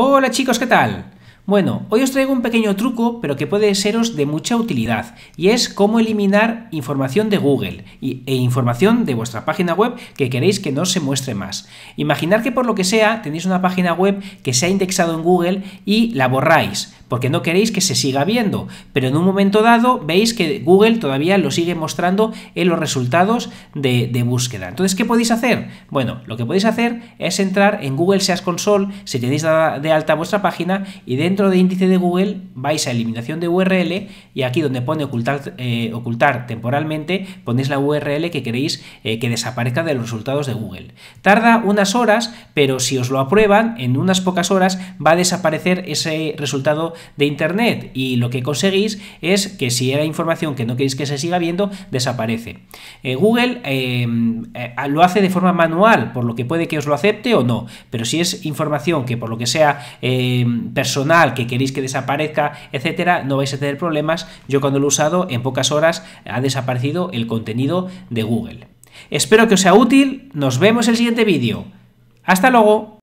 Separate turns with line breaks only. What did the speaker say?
Hola chicos, ¿qué tal? Bueno, hoy os traigo un pequeño truco, pero que puede seros de mucha utilidad, y es cómo eliminar información de Google e información de vuestra página web que queréis que no se muestre más. Imaginar que por lo que sea tenéis una página web que se ha indexado en Google y la borráis porque no queréis que se siga viendo, pero en un momento dado veis que Google todavía lo sigue mostrando en los resultados de, búsqueda. Entonces, ¿qué podéis hacer? Bueno, lo que podéis hacer es entrar en Google Seas Console, si tenéis de alta vuestra página, y dentro de índice de Google vais a eliminación de URL y aquí donde pone ocultar, eh, ocultar temporalmente, ponéis la URL que queréis eh, que desaparezca de los resultados de Google. Tarda unas horas, pero si os lo aprueban, en unas pocas horas va a desaparecer ese resultado de Internet y lo que conseguís es que si era información que no queréis que se siga viendo, desaparece. Eh, Google eh, eh, lo hace de forma manual, por lo que puede que os lo acepte o no, pero si es información que por lo que sea personal, que queréis que desaparezca, etcétera, no vais a tener problemas. Yo cuando lo he usado, en pocas horas ha desaparecido el contenido de Google. Espero que os sea útil, nos vemos en el siguiente vídeo. ¡Hasta luego!